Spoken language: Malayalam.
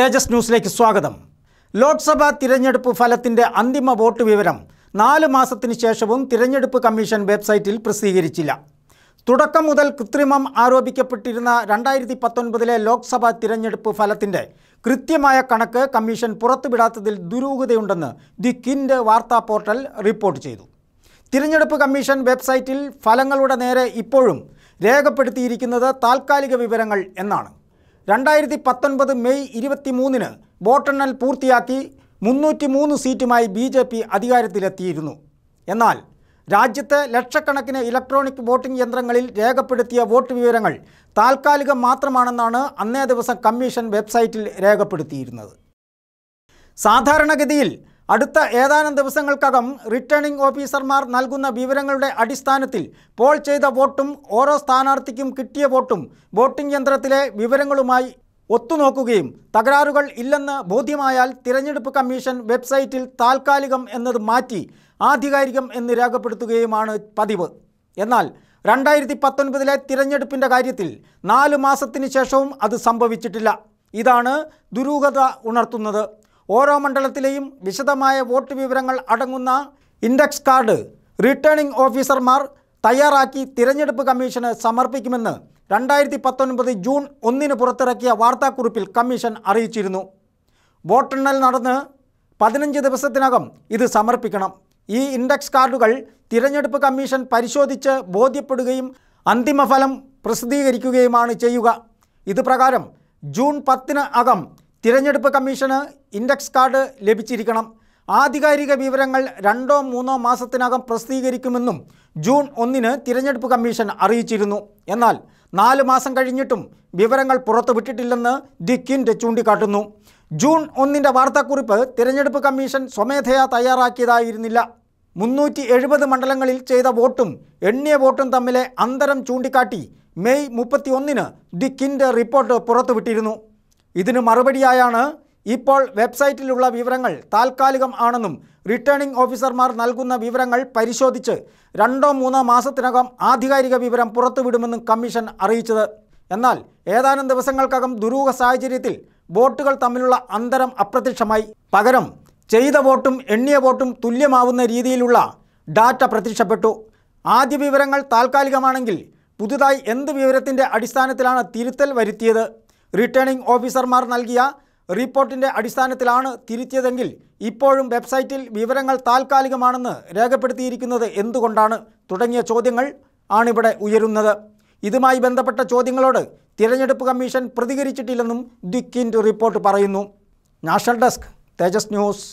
തേജസ് ന്യൂസിലേക്ക് സ്വാഗതം ലോക്സഭാ തിരഞ്ഞെടുപ്പ് ഫലത്തിന്റെ അന്തിമ വോട്ട് വിവരം നാല് മാസത്തിനു ശേഷവും തിരഞ്ഞെടുപ്പ് കമ്മീഷൻ വെബ്സൈറ്റിൽ പ്രസിദ്ധീകരിച്ചില്ല തുടക്കം മുതൽ കൃത്രിമം ആരോപിക്കപ്പെട്ടിരുന്ന രണ്ടായിരത്തി പത്തൊൻപതിലെ ലോക്സഭാ തിരഞ്ഞെടുപ്പ് ഫലത്തിന്റെ കൃത്യമായ കണക്ക് കമ്മീഷൻ പുറത്തുവിടാത്തതിൽ ദുരൂഹതയുണ്ടെന്ന് ദി കിൻഡ് വാർത്താ പോർട്ടൽ റിപ്പോർട്ട് ചെയ്തു തിരഞ്ഞെടുപ്പ് കമ്മീഷൻ വെബ്സൈറ്റിൽ ഫലങ്ങളുടെ നേരെ ഇപ്പോഴും രേഖപ്പെടുത്തിയിരിക്കുന്നത് താൽക്കാലിക വിവരങ്ങൾ എന്നാണ് രണ്ടായിരത്തി പത്തൊൻപത് മെയ് മൂന്നിന് വോട്ടെണ്ണൽ പൂർത്തിയാക്കി മുന്നൂറ്റി മൂന്ന് സീറ്റുമായി ബി ജെ പി അധികാരത്തിലെത്തിയിരുന്നു എന്നാൽ രാജ്യത്തെ ലക്ഷക്കണക്കിന് ഇലക്ട്രോണിക് വോട്ടിംഗ് യന്ത്രങ്ങളിൽ രേഖപ്പെടുത്തിയ വോട്ട് വിവരങ്ങൾ താൽക്കാലികം മാത്രമാണെന്നാണ് അന്നേ ദിവസം കമ്മീഷൻ വെബ്സൈറ്റിൽ രേഖപ്പെടുത്തിയിരുന്നത് സാധാരണഗതിയിൽ അടുത്ത ഏതാനും ദിവസങ്ങൾക്കകം റിട്ടേണിംഗ് ഓഫീസർമാർ നൽകുന്ന വിവരങ്ങളുടെ അടിസ്ഥാനത്തിൽ പോൾ ചെയ്ത വോട്ടും ഓരോ സ്ഥാനാർത്ഥിക്കും കിട്ടിയ വോട്ടും വോട്ടിംഗ് യന്ത്രത്തിലെ വിവരങ്ങളുമായി ഒത്തുനോക്കുകയും തകരാറുകൾ ഇല്ലെന്ന് ബോധ്യമായാൽ തിരഞ്ഞെടുപ്പ് കമ്മീഷൻ വെബ്സൈറ്റിൽ താൽക്കാലികം എന്നത് മാറ്റി ആധികാരികം എന്ന് രേഖപ്പെടുത്തുകയുമാണ് പതിവ് എന്നാൽ രണ്ടായിരത്തി പത്തൊൻപതിലെ തിരഞ്ഞെടുപ്പിൻ്റെ കാര്യത്തിൽ നാല് മാസത്തിന് ശേഷവും അത് സംഭവിച്ചിട്ടില്ല ഇതാണ് ദുരൂഹത ഉണർത്തുന്നത് ഓരോ മണ്ഡലത്തിലെയും വിശദമായ വോട്ട് വിവരങ്ങൾ അടങ്ങുന്ന ഇൻഡെക്സ് കാർഡ് റിട്ടേണിംഗ് ഓഫീസർമാർ തയ്യാറാക്കി തിരഞ്ഞെടുപ്പ് കമ്മീഷന് സമർപ്പിക്കുമെന്ന് രണ്ടായിരത്തി പത്തൊൻപത് ജൂൺ ഒന്നിന് പുറത്തിറക്കിയ വാർത്താക്കുറിപ്പിൽ കമ്മീഷൻ അറിയിച്ചിരുന്നു വോട്ടെണ്ണൽ നടന്ന് പതിനഞ്ച് ദിവസത്തിനകം ഇത് സമർപ്പിക്കണം ഈ ഇൻഡെക്സ് കാർഡുകൾ തിരഞ്ഞെടുപ്പ് കമ്മീഷൻ പരിശോധിച്ച് ബോധ്യപ്പെടുകയും അന്തിമഫലം പ്രസിദ്ധീകരിക്കുകയുമാണ് ചെയ്യുക ഇത് പ്രകാരം ജൂൺ പത്തിന് അകം തിരഞ്ഞെടുപ്പ് കമ്മീഷന് ഇൻഡെക്സ് കാർഡ് ലഭിച്ചിരിക്കണം ആധികാരിക വിവരങ്ങൾ രണ്ടോ മൂന്നോ മാസത്തിനകം പ്രസിദ്ധീകരിക്കുമെന്നും ജൂൺ ഒന്നിന് തിരഞ്ഞെടുപ്പ് കമ്മീഷൻ അറിയിച്ചിരുന്നു എന്നാൽ നാല് മാസം കഴിഞ്ഞിട്ടും വിവരങ്ങൾ പുറത്തുവിട്ടിട്ടില്ലെന്ന് ദി കിൻഡ് ചൂണ്ടിക്കാട്ടുന്നു ജൂൺ ഒന്നിൻ്റെ വാർത്താക്കുറിപ്പ് തിരഞ്ഞെടുപ്പ് കമ്മീഷൻ സ്വമേധയാ തയ്യാറാക്കിയതായിരുന്നില്ല മുന്നൂറ്റി എഴുപത് മണ്ഡലങ്ങളിൽ ചെയ്ത വോട്ടും എണ്ണിയ വോട്ടും തമ്മിലെ അന്തരം ചൂണ്ടിക്കാട്ടി മെയ് മുപ്പത്തി ഒന്നിന് ദി കിൻഡ് റിപ്പോർട്ട് പുറത്തുവിട്ടിരുന്നു ഇതിന് മറുപടിയായാണ് ഇപ്പോൾ വെബ്സൈറ്റിലുള്ള വിവരങ്ങൾ താൽക്കാലികം ആണെന്നും റിട്ടേണിംഗ് ഓഫീസർമാർ നൽകുന്ന വിവരങ്ങൾ പരിശോധിച്ച് രണ്ടോ മൂന്നോ മാസത്തിനകം ആധികാരിക വിവരം പുറത്തുവിടുമെന്നും കമ്മീഷൻ അറിയിച്ചത് എന്നാൽ ഏതാനും ദിവസങ്ങൾക്കകം ദുരൂഹ സാഹചര്യത്തിൽ വോട്ടുകൾ തമ്മിലുള്ള അന്തരം അപ്രത്യക്ഷമായി പകരം ചെയ്ത വോട്ടും എണ്ണിയ വോട്ടും തുല്യമാവുന്ന രീതിയിലുള്ള ഡാറ്റ പ്രത്യക്ഷപ്പെട്ടു ആദ്യ വിവരങ്ങൾ താൽക്കാലികമാണെങ്കിൽ പുതുതായി എന്ത് വിവരത്തിൻ്റെ അടിസ്ഥാനത്തിലാണ് തിരുത്തൽ വരുത്തിയത് റിട്ടേണിംഗ് ഓഫീസർമാർ നൽകിയ റിപ്പോർട്ടിൻ്റെ അടിസ്ഥാനത്തിലാണ് തിരുത്തിയതെങ്കിൽ ഇപ്പോഴും വെബ്സൈറ്റിൽ വിവരങ്ങൾ താൽക്കാലികമാണെന്ന് രേഖപ്പെടുത്തിയിരിക്കുന്നത് എന്തുകൊണ്ടാണ് തുടങ്ങിയ ചോദ്യങ്ങൾ ആണിവിടെ ഉയരുന്നത് ഇതുമായി ബന്ധപ്പെട്ട ചോദ്യങ്ങളോട് തിരഞ്ഞെടുപ്പ് കമ്മീഷൻ പ്രതികരിച്ചിട്ടില്ലെന്നും ദിക്കിൻ്റെ റിപ്പോർട്ട് പറയുന്നു നാഷണൽ ഡെസ്ക് തേജസ് ന്യൂസ്